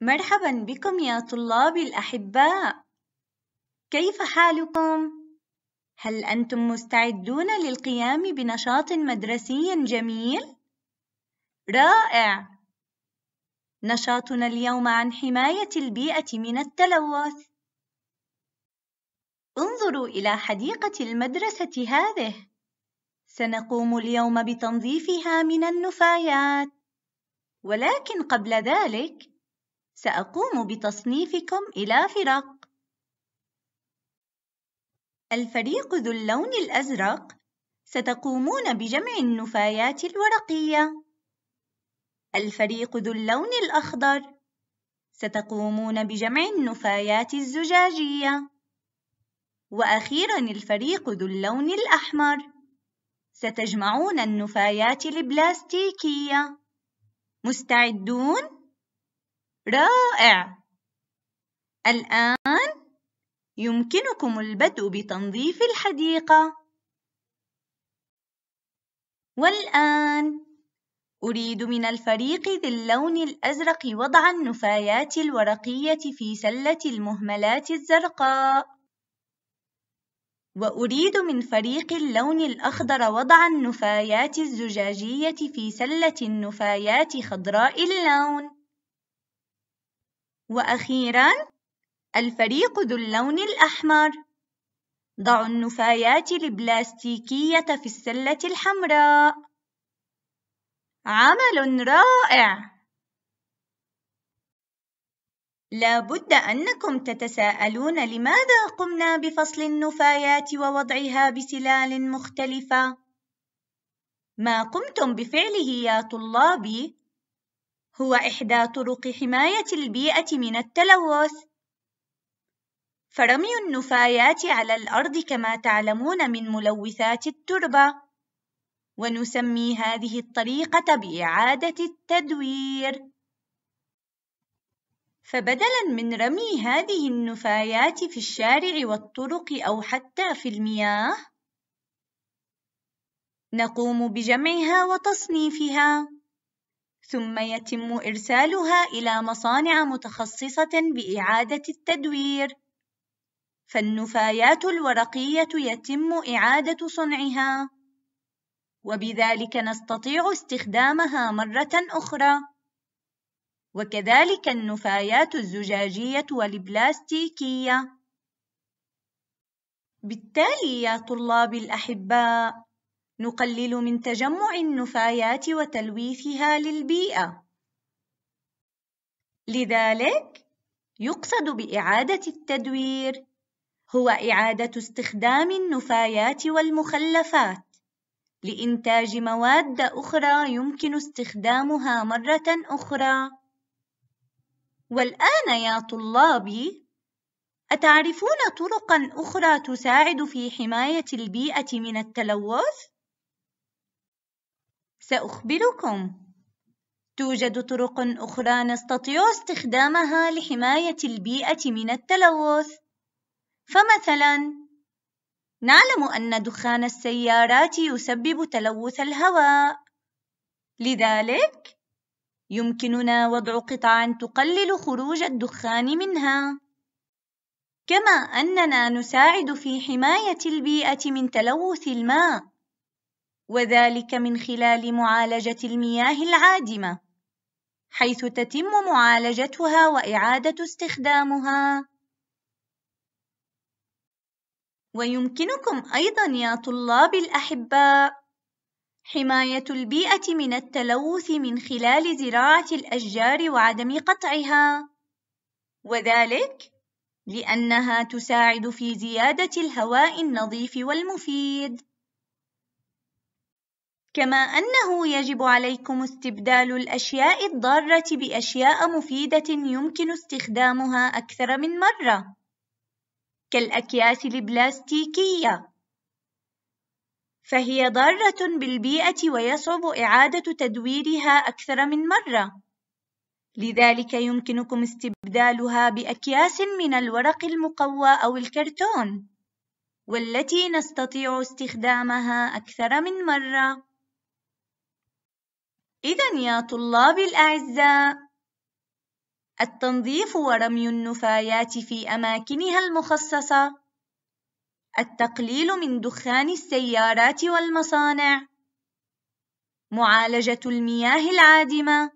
مرحبا بكم يا طلابي الأحباء كيف حالكم؟ هل أنتم مستعدون للقيام بنشاط مدرسي جميل؟ رائع! نشاطنا اليوم عن حماية البيئة من التلوث انظروا إلى حديقة المدرسة هذه سنقوم اليوم بتنظيفها من النفايات ولكن قبل ذلك سأقوم بتصنيفكم إلى فرق. الفريق ذو اللون الأزرق ستقومون بجمع النفايات الورقية. الفريق ذو اللون الأخضر ستقومون بجمع النفايات الزجاجية. وأخيرا الفريق ذو اللون الأحمر ستجمعون النفايات البلاستيكية. مستعدون؟ رائع الآن يمكنكم البدء بتنظيف الحديقة والآن أريد من الفريق ذي اللون الأزرق وضع النفايات الورقية في سلة المهملات الزرقاء وأريد من فريق اللون الأخضر وضع النفايات الزجاجية في سلة النفايات خضراء اللون وأخيرا الفريق ذو اللون الأحمر ضعوا النفايات البلاستيكية في السلة الحمراء عمل رائع لا بد أنكم تتساءلون لماذا قمنا بفصل النفايات ووضعها بسلال مختلفة ما قمتم بفعله يا طلابي هو إحدى طرق حماية البيئة من التلوث. فرمي النفايات على الأرض كما تعلمون من ملوثات التربة، ونسمي هذه الطريقة بإعادة التدوير. فبدلاً من رمي هذه النفايات في الشارع والطرق أو حتى في المياه، نقوم بجمعها وتصنيفها. ثم يتم إرسالها إلى مصانع متخصصة بإعادة التدوير. فالنفايات الورقية يتم إعادة صنعها، وبذلك نستطيع استخدامها مرة أخرى. وكذلك النفايات الزجاجية والبلاستيكية. بالتالي يا طلاب الأحباء، نقلل من تجمع النفايات وتلويثها للبيئة لذلك يقصد بإعادة التدوير هو إعادة استخدام النفايات والمخلفات لإنتاج مواد أخرى يمكن استخدامها مرة أخرى. والآن يا طلابي، أتعرفون طرقًا أخرى تساعد في حماية البيئة من التلوث؟ سأخبركم توجد طرق أخرى نستطيع استخدامها لحماية البيئة من التلوث فمثلاً نعلم أن دخان السيارات يسبب تلوث الهواء لذلك يمكننا وضع قطع تقلل خروج الدخان منها كما أننا نساعد في حماية البيئة من تلوث الماء وذلك من خلال معالجة المياه العادمة حيث تتم معالجتها وإعادة استخدامها ويمكنكم أيضا يا طلاب الأحباء حماية البيئة من التلوث من خلال زراعة الأشجار وعدم قطعها وذلك لأنها تساعد في زيادة الهواء النظيف والمفيد كما أنه يجب عليكم استبدال الأشياء الضارة بأشياء مفيدة يمكن استخدامها أكثر من مرة، كالأكياس البلاستيكية، فهي ضارة بالبيئة ويصعب إعادة تدويرها أكثر من مرة، لذلك يمكنكم استبدالها بأكياس من الورق المقوى أو الكرتون، والتي نستطيع استخدامها أكثر من مرة. إذا يا طلابي الأعزاء التنظيف ورمي النفايات في أماكنها المخصصة التقليل من دخان السيارات والمصانع معالجة المياه العادمة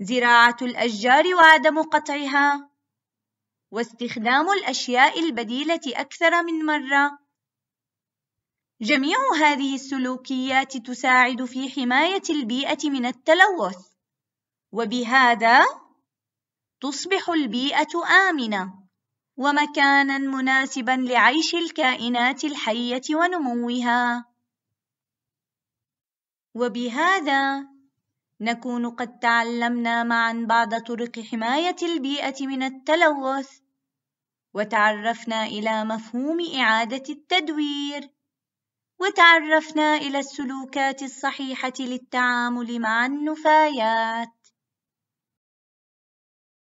زراعة الأشجار وعدم قطعها واستخدام الأشياء البديلة أكثر من مرة جميع هذه السلوكيات تساعد في حماية البيئة من التلوث وبهذا تصبح البيئة آمنة ومكانا مناسبا لعيش الكائنات الحية ونموها وبهذا نكون قد تعلمنا معا بعض طرق حماية البيئة من التلوث وتعرفنا إلى مفهوم إعادة التدوير وتعرفنا إلى السلوكات الصحيحة للتعامل مع النفايات